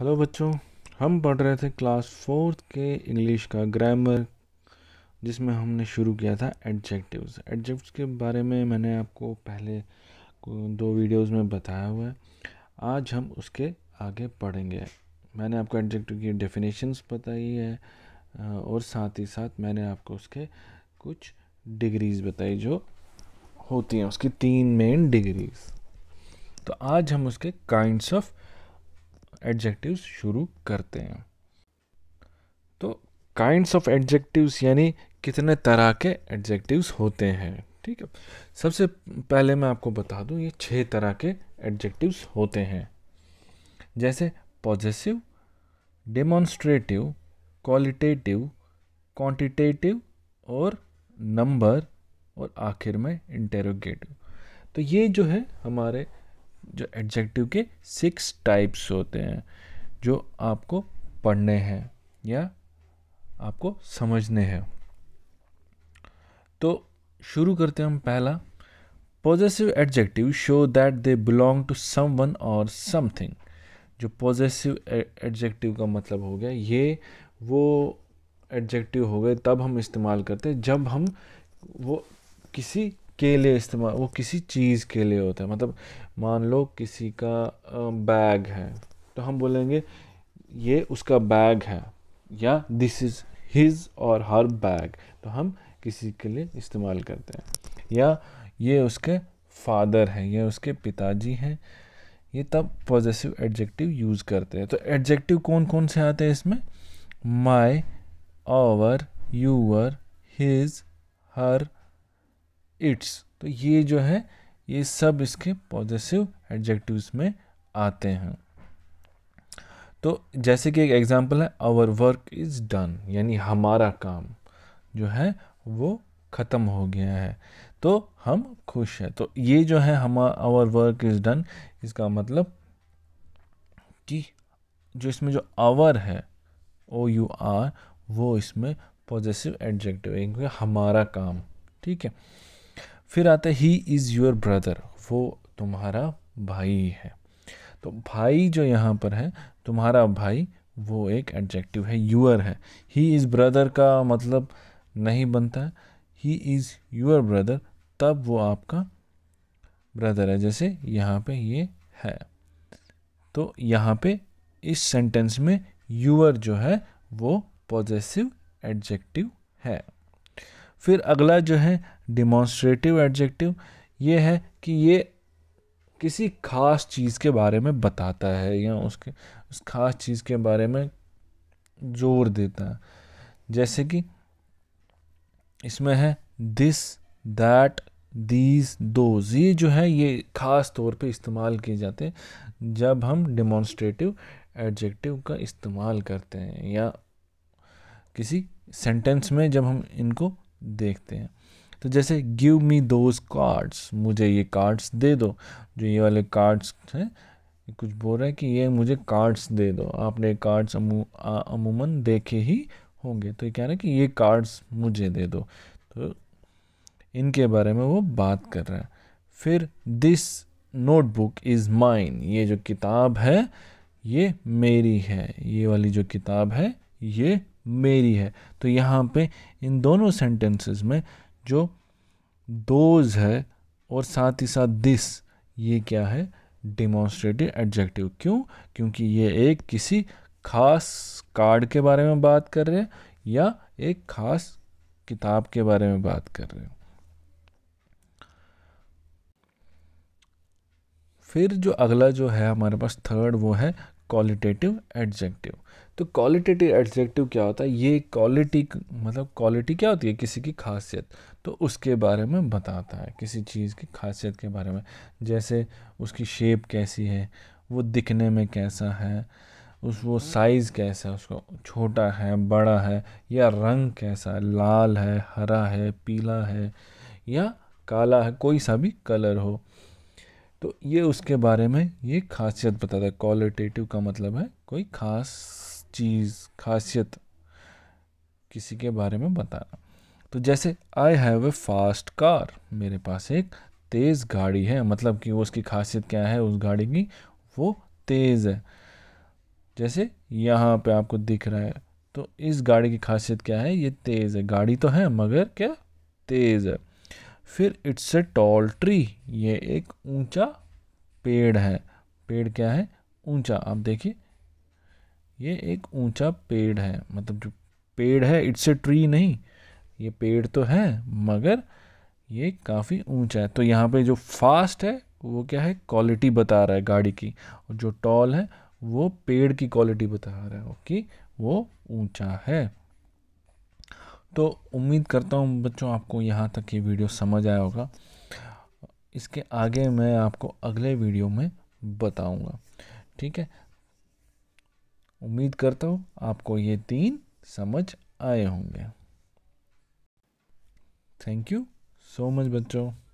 hello बच्चों हम पढ़ रहे थे क्लास फोर्थ के इंग्लिश का ग्रामर जिसमें हमने शुरू किया था एडजेक्टिव्स एडजेक्टिव्स के बारे में मैंने आपको पहले दो वीडियोस में बताया हुआ है आज हम उसके आगे पढ़ेंगे मैंने आपको एडजेक्टिव की डेफिनेशंस बताई है और साथ ही साथ मैंने आपको उसके कुछ डिग्रीज़ बताई जो होती हैं उसकी तीन मेन डिग्रीज़ तो आज हम उसके काइंड्स ऑफ एडजेक्टिव्स शुरू करते हैं तो काइंड्स ऑफ एडजेक्टिव्स यानी कितने तरह के एडजेक्टिव्स होते हैं ठीक है सबसे पहले मैं आपको बता दूं ये छह तरह के एडजेक्टिव्स होते हैं जैसे पॉजिटिव डेमोन्स्ट्रेटिव क्वालिटेटिव क्वांटिटेटिव और नंबर और आखिर में इंटेरोगेटिव तो ये जो है हमारे जो एडजेक्टिव के सिक्स टाइप्स होते हैं जो आपको पढ़ने हैं या आपको समझने हैं तो शुरू करते हैं हम पहला positive adjective show that they belong to someone और समथिंग जो पॉजिटिव एडजेक्टिव का मतलब हो गया ये वो एडजेक्टिव हो गए तब हम इस्तेमाल करते हैं जब हम वो किसी के लिए इस्तेमाल वो किसी चीज़ के लिए होता है मतलब मान लो किसी का बैग है तो हम बोलेंगे ये उसका बैग है या दिस इज़ हिज और हर बैग तो हम किसी के लिए इस्तेमाल करते हैं या ये उसके फादर हैं या उसके पिताजी हैं ये तब पॉजिटिव एडजेक्टिव यूज़ करते हैं तो एडजेक्टिव कौन कौन से आते हैं इसमें my our your his her its तो ये जो है ये सब इसके पॉजिटिव एडजेक्टिव्स में आते हैं तो जैसे कि एक एग्जांपल है आवर वर्क इज़ डन यानी हमारा काम जो है वो ख़त्म हो गया है तो हम खुश हैं तो ये जो है हम आवर वर्क इज़ डन इसका मतलब कि जो इसमें जो आवर है ओ यू आर वो इसमें पॉजिटिव एडजेक्टिव हमारा काम ठीक है फिर आता ही इज़ योर ब्रदर वो तुम्हारा भाई है तो भाई जो यहाँ पर है तुम्हारा भाई वो एक एडजेक्टिव है यूअर है ही इज़ ब्रदर का मतलब नहीं बनता है ही इज़ यूअर ब्रदर तब वो आपका ब्रदर है जैसे यहाँ पे ये है तो यहाँ पे इस सेंटेंस में यूअर जो है वो पॉजिटिव एडजेक्टिव है फिर अगला जो है डिमॉन्स्ट्रेटिव एडजेक्टिव ये है कि ये किसी खास चीज़ के बारे में बताता है या उसके उस खास चीज़ के बारे में जोर देता है जैसे कि इसमें है दिस दैट दीज दोज ये जो है ये ख़ास तौर पे इस्तेमाल किए जाते हैं जब हम डिमॉन्स्ट्रेटिव एडजेक्टिव का इस्तेमाल करते हैं या किसी सेंटेंस में जब हम इनको देखते हैं तो जैसे गिव मी दोज कार्ड्स मुझे ये कार्ड्स दे दो जो ये वाले कार्ड्स हैं कुछ बोल रहा है कि ये मुझे कार्ड्स दे दो आपने कार्ड्स अमू अमूमन देखे ही होंगे तो ये कह रहा है कि ये कार्ड्स मुझे दे दो तो इनके बारे में वो बात कर रहा है फिर दिस नोटबुक इज़ माइन ये जो किताब है ये मेरी है ये वाली जो किताब है ये मेरी है तो यहाँ पे इन दोनों सेंटेंसेस में जो दोज है और साथ ही साथ दिस ये क्या है डिमॉन्स्ट्रेटिव एडजेक्टिव क्यों क्योंकि ये एक किसी खास कार्ड के बारे में बात कर रहे हैं या एक खास किताब के बारे में बात कर रहे हैं फिर जो अगला जो है हमारे पास थर्ड वो है क्वालिटेटिव एडजेक्टिव तो क्वालिटेटिव एडजेक्टिव क्या होता है ये क्वालिटी मतलब क्वालिटी क्या होती है किसी की खासियत तो उसके बारे में बताता है किसी चीज़ की खासियत के बारे में जैसे उसकी शेप कैसी है वो दिखने में कैसा है उस वो साइज़ कैसा है उसको छोटा है बड़ा है या रंग कैसा है लाल है हरा है पीला है या काला है कोई सा भी कलर हो तो ये उसके बारे में ये खासियत बताता है क्वालिटेटिव का मतलब है कोई खास चीज़ खासियत किसी के बारे में बताना तो जैसे I have a fast car मेरे पास एक तेज़ गाड़ी है मतलब कि वो उसकी खासियत क्या है उस गाड़ी की वो तेज़ है जैसे यहाँ पे आपको दिख रहा है तो इस गाड़ी की खासियत क्या है ये तेज़ है गाड़ी तो है मगर क्या तेज़ है फिर इट्स ए टॉल ट्री ये एक ऊंचा पेड़ है पेड़ क्या है ऊंचा आप देखिए ये एक ऊंचा पेड़ है मतलब जो पेड़ है इट्स ए ट्री नहीं ये पेड़ तो है मगर ये काफ़ी ऊंचा है तो यहाँ पे जो फास्ट है वो क्या है क्वालिटी बता रहा है गाड़ी की और जो टॉल है वो पेड़ की क्वालिटी बता रहा है कि वो ऊंचा है तो उम्मीद करता हूँ बच्चों आपको यहाँ तक ये वीडियो समझ आया होगा इसके आगे मैं आपको अगले वीडियो में बताऊँगा ठीक है उम्मीद करता हूँ आपको ये तीन समझ आए होंगे थैंक यू सो मच बच्चों